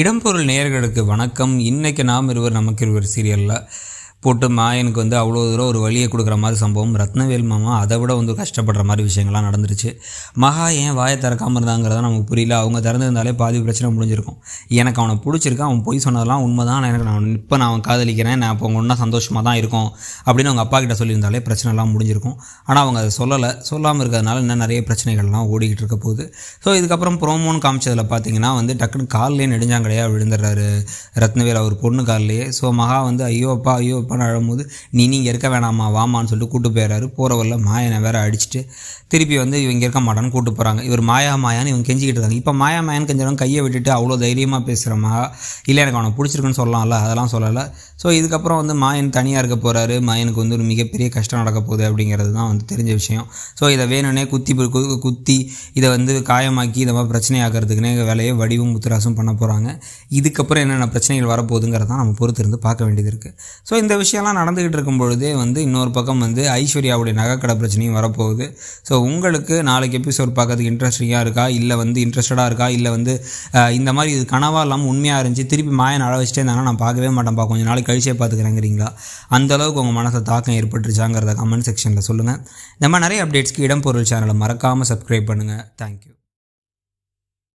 இடம்பொருள் நேயர்களுக்கு வணக்கம் இன்றைக்கு நாம் இருவர் நமக்கு இருவர் சீரியலில் போட்டு மாயனுக்கு வந்து அவ்வளோ தூரம் ஒரு வழியை கொடுக்குற மாதிரி சம்பவம் ரத்னவேல் மாமா அதை விட வந்து கஷ்டப்படுற மாதிரி விஷயங்கள்லாம் நடந்துருச்சு மகா ஏன் வாயை திறக்காமல் இருந்தாங்கிறத நமக்கு புரியல அவங்க திறந்துருந்தாலே பாதி பிரச்சனை முடிஞ்சிருக்கும் எனக்கு அவனை பிடிச்சிருக்கு அவன் போய் சொன்னதெல்லாம் உண்மை தான் எனக்கு நான் இப்போ நான் அவன் காதலிக்கிறேன் நான் அப்போ அவங்க ஒன்றா சந்தோஷமாக தான் இருக்கும் அப்படின்னு அவங்க அப்பா கிட்ட சொல்லியிருந்தாலே பிரச்சனைலாம் முடிஞ்சிருக்கும் ஆனால் அவங்க அதை சொல்லலை சொல்லாமல் இருக்கிறதுனால இன்னும் நிறைய பிரச்சனைகள்லாம் ஓடிக்கிட்டு இருக்க போகுது ஸோ இதுக்கப்புறம் ப்ரோமோன்னு காமிச்சதில் பார்த்தீங்கன்னா வந்து டக்குன்னு காலிலே நெடுஞ்சாங்கடையாக விழுந்துடுறாரு ரத்னவேல் அவர் பொண்ணு காலிலேயே ஸோ மகா வந்து ஐயோ அப்பா ஐயோ அப்பான்னு அழும்போது நீ நீங்கள் இருக்க வேணாமா வாமான்னு சொல்லிட்டு கூட்டு போயிடுறாரு போகிறவரில் மாயனை வேற அடிச்சுட்டு திருப்பி வந்து இவங்க இருக்க மாட்டான்னு கூட்டு போகிறாங்க இவர் மாயா மாயான்னு இவங்க கெஞ்சிக்கிட்டு இருக்காங்க இப்போ மாயா மாயான்னு கெஞ்சிடும் கையை விட்டுட்டு அவ்வளோ தைரியமாக பேசுகிறமா இல்லை எனக்கு அவனை பிடிச்சிருக்குன்னு சொல்லலாம்ல அதெல்லாம் சொல்லலை ஸோ இதுக்கப்புறம் வந்து மாயன் தனியாக இருக்க போகிறாரு மாயனுக்கு வந்து ஒரு மிகப்பெரிய கஷ்டம் நடக்க போகுது அப்படிங்கிறது தான் வந்து தெரிஞ்ச விஷயம் ஸோ இதை வேணுனே குத்தி குத்தி இதை வந்து காயமாக்கி இந்த மாதிரி பிரச்சனையாகிறதுக்குனே வேலையை வடிவும் முத்துராசும் பண்ண போகிறாங்க இதுக்கப்புறம் என்னென்ன பிரச்சனைகள் வரப்போகுதுங்கிறதான் நம்ம பொறுத்திருந்து பார்க்க வேண்டியது இருக்குது ஸோ இந்த விஷயம்லாம் நடந்துக்கிட்டு இருக்கும் பொழுதே வந்து இன்னொரு பக்கம் வந்து ஐஸ்வர்யாவுடைய நகைக்கடை பிரச்சனையும் வரப்போகுது ஸோ உங்களுக்கு நாளைக்கு எபிசோட் பார்க்கறதுக்கு இன்ட்ரெஸ்டிங்காக இருக்கா இல்லை வந்து இன்ட்ரெஸ்டடாக இருக்கா இல்லை வந்து இந்த மாதிரி இது கனவாக இல்லாமல் உண்மையாக இருந்துச்சு திருப்பி மாயன் அழ வச்சுட்டே இருந்தாங்கன்னா நான் பார்க்கவே மாட்டேன்ப்பா கொஞ்சம் நாளைக்கு கழிச்சே பார்த்துக்கிறேங்கிறீங்களா அந்தளவுக்கு உங்கள் மனசில் தாக்கம் ஏற்பட்டுருச்சாங்கிறத கமெண்ட் செக்ஷனில் சொல்லுங்கள் இந்த மாதிரி நிறைய அப்டேட்ஸ்க்கு இடம் பொருள் சேனலை மறக்காமல் சப்ஸ்கிரைப் பண்ணுங்கள் தேங்க்யூ